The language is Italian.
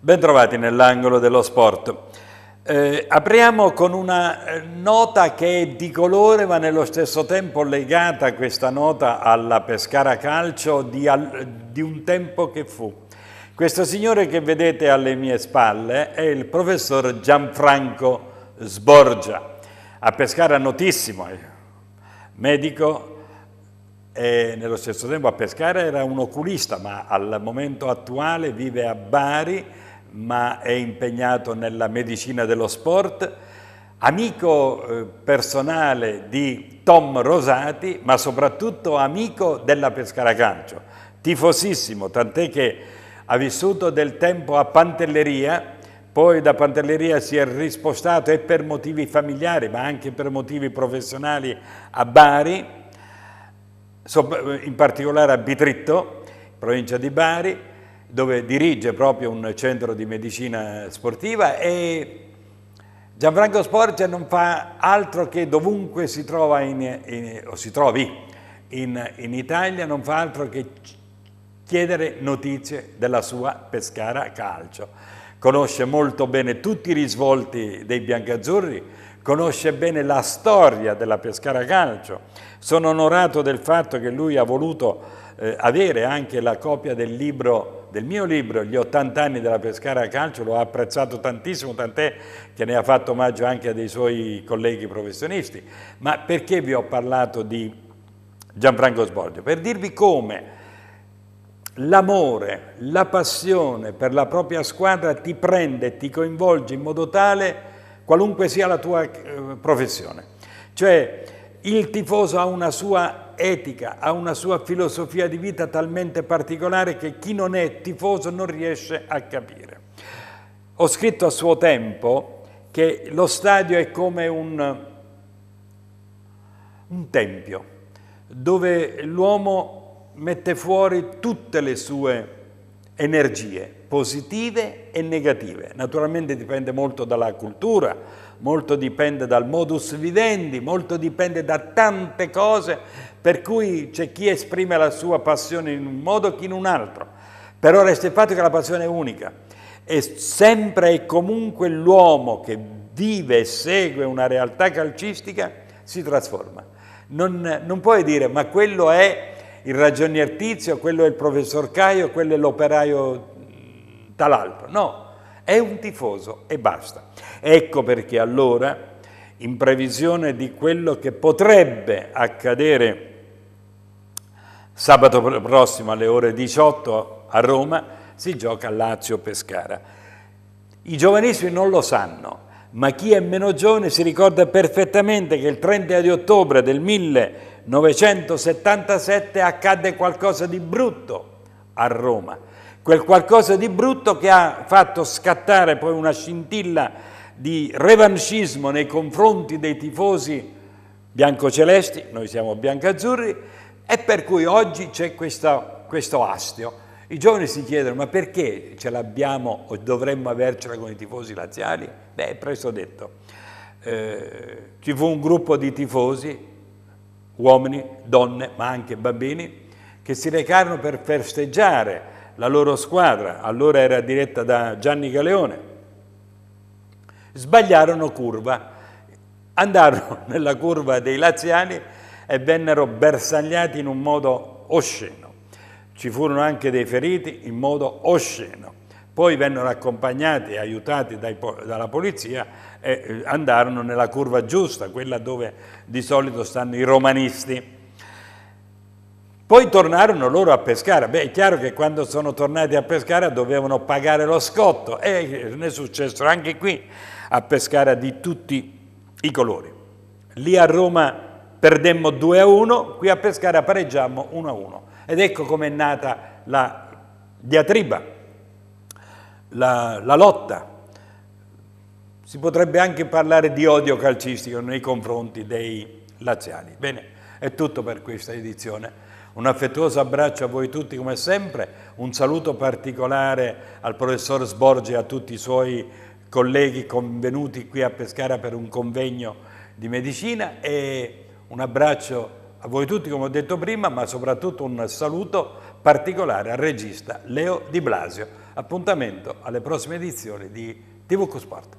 Bentrovati nell'angolo dello sport. Eh, apriamo con una eh, nota che è di colore ma nello stesso tempo legata questa nota alla Pescara Calcio di, al, di un tempo che fu. Questo signore che vedete alle mie spalle è il professor Gianfranco Sborgia a Pescara notissimo, eh. medico e nello stesso tempo a Pescara era un oculista, ma al momento attuale vive a Bari, ma è impegnato nella medicina dello sport, amico eh, personale di Tom Rosati, ma soprattutto amico della Pescara Calcio, tifosissimo, tant'è che ha vissuto del tempo a Pantelleria, poi da Pantelleria si è rispostato e per motivi familiari, ma anche per motivi professionali a Bari, in particolare a Bitritto, provincia di Bari, dove dirige proprio un centro di medicina sportiva e Gianfranco Sporcia non fa altro che dovunque si, trova in, in, o si trovi in, in Italia, non fa altro che chiedere notizie della sua Pescara Calcio conosce molto bene tutti i risvolti dei biancazzurri, conosce bene la storia della Pescara Calcio. Sono onorato del fatto che lui ha voluto eh, avere anche la copia del libro del mio libro, Gli 80 anni della Pescara Calcio, lo ha apprezzato tantissimo, tant'è che ne ha fatto omaggio anche a dei suoi colleghi professionisti. Ma perché vi ho parlato di Gianfranco Sborgio? Per dirvi come l'amore, la passione per la propria squadra ti prende, ti coinvolge in modo tale qualunque sia la tua eh, professione. Cioè il tifoso ha una sua etica, ha una sua filosofia di vita talmente particolare che chi non è tifoso non riesce a capire. Ho scritto a suo tempo che lo stadio è come un, un tempio dove l'uomo mette fuori tutte le sue energie, positive e negative. Naturalmente dipende molto dalla cultura, molto dipende dal modus vivendi, molto dipende da tante cose, per cui c'è chi esprime la sua passione in un modo, chi in un altro. Però resta il fatto che la passione è unica e sempre e comunque l'uomo che vive e segue una realtà calcistica si trasforma. Non, non puoi dire ma quello è il ragionier Tizio, quello è il professor Caio, quello è l'operaio mm, Talalpro. No, è un tifoso e basta. Ecco perché allora, in previsione di quello che potrebbe accadere sabato prossimo alle ore 18 a Roma, si gioca Lazio-Pescara. I giovanissimi non lo sanno, ma chi è meno giovane si ricorda perfettamente che il 30 di ottobre del 1977 accadde qualcosa di brutto a Roma, quel qualcosa di brutto che ha fatto scattare poi una scintilla di revanchismo nei confronti dei tifosi biancocelesti, noi siamo biancazzurri, e per cui oggi c'è questo, questo astio. I giovani si chiedono ma perché ce l'abbiamo o dovremmo avercela con i tifosi laziali? Beh, presto detto, eh, ci fu un gruppo di tifosi, uomini, donne, ma anche bambini, che si recarono per festeggiare la loro squadra, allora era diretta da Gianni Galeone. Sbagliarono curva, andarono nella curva dei laziani e vennero bersagliati in un modo osceno. Ci furono anche dei feriti in modo osceno. Poi vennero accompagnati e aiutati dai, dalla polizia e eh, andarono nella curva giusta, quella dove di solito stanno i romanisti. Poi tornarono loro a pescare. Beh, è chiaro che quando sono tornati a pescare dovevano pagare lo scotto e eh, ne è successo anche qui a pescare di tutti i colori. Lì a Roma perdemmo 2 a 1, qui a Pescara pareggiammo 1 a 1. Ed ecco com'è nata la diatriba, la, la lotta. Si potrebbe anche parlare di odio calcistico nei confronti dei laziali. Bene, è tutto per questa edizione. Un affettuoso abbraccio a voi tutti come sempre, un saluto particolare al professor Sborgi e a tutti i suoi colleghi convenuti qui a Pescara per un convegno di medicina e un abbraccio a voi tutti, come ho detto prima, ma soprattutto un saluto particolare al regista Leo Di Blasio. Appuntamento alle prossime edizioni di TV Sport.